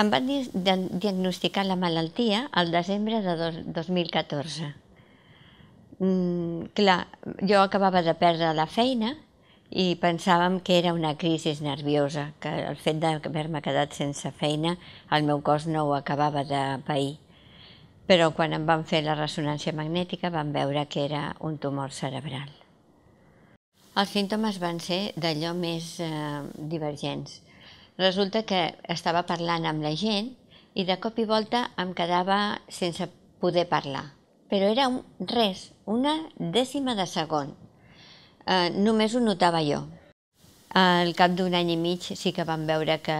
Em van diagnosticar la malaltia al desembre de 2014. Mm, clar, jo acabava de perdre la feina i pensàvem que era una crisi nerviosa, que el fet d'haver-me quedat sense feina el meu cos no ho acabava de pair. Però quan em van fer la ressonància magnètica van veure que era un tumor cerebral. Els símptomes van ser d'allò més eh, divergents. Resulta que estava parlant amb la gent i de cop i volta em quedava sense poder parlar. Però era un, res, una dècima de segon. Eh, només ho notava jo. Al cap d'un any i mig sí que vam veure que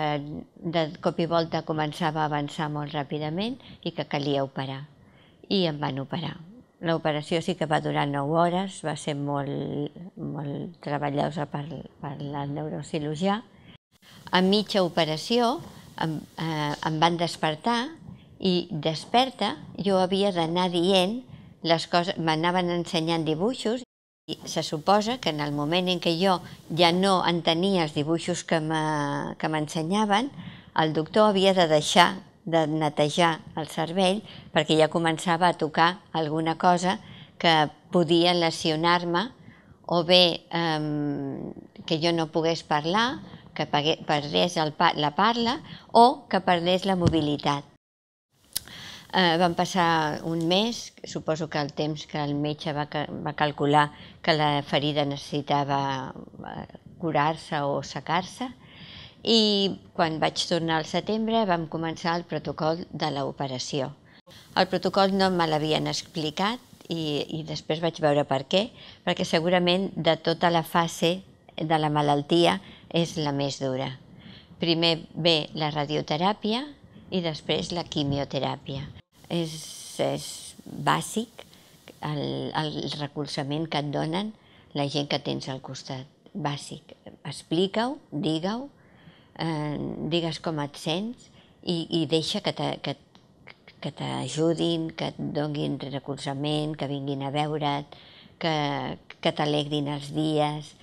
de cop i volta començava a avançar molt ràpidament i que calia operar. I em van operar. L'operació sí que va durar 9 hores, va ser molt, molt treballosa per, per la neurocirurgià, a mitja operació em, eh, em van despertar i desperta jo havia d'anar dient les coses, m'anaven ensenyant dibuixos i se suposa que en el moment en què jo ja no entenia els dibuixos que m'ensenyaven, el doctor havia de deixar de netejar el cervell perquè ja començava a tocar alguna cosa que podia lesionar-me o bé eh, que jo no pogués parlar que perdés el, la parla o que perdés la mobilitat. Eh, van passar un mes, suposo que el temps que el metge va, va calcular que la ferida necessitava eh, curar-se o secar-se, i quan vaig tornar al setembre vam començar el protocol de l'operació. El protocol no me l'havien explicat i, i després vaig veure per què, perquè segurament de tota la fase de la malaltia és la més dura. Primer ve la radioteràpia i després la quimioteràpia. És, és bàsic el, el recolzament que et donen la gent que tens al costat. Bàsic. Explica-ho, digue-ho, eh, digues com et sents i, i deixa que, te, que, que t'ajudin, que et donguin recolzament, que vinguin a veure't, que, que t'alegrin els dies,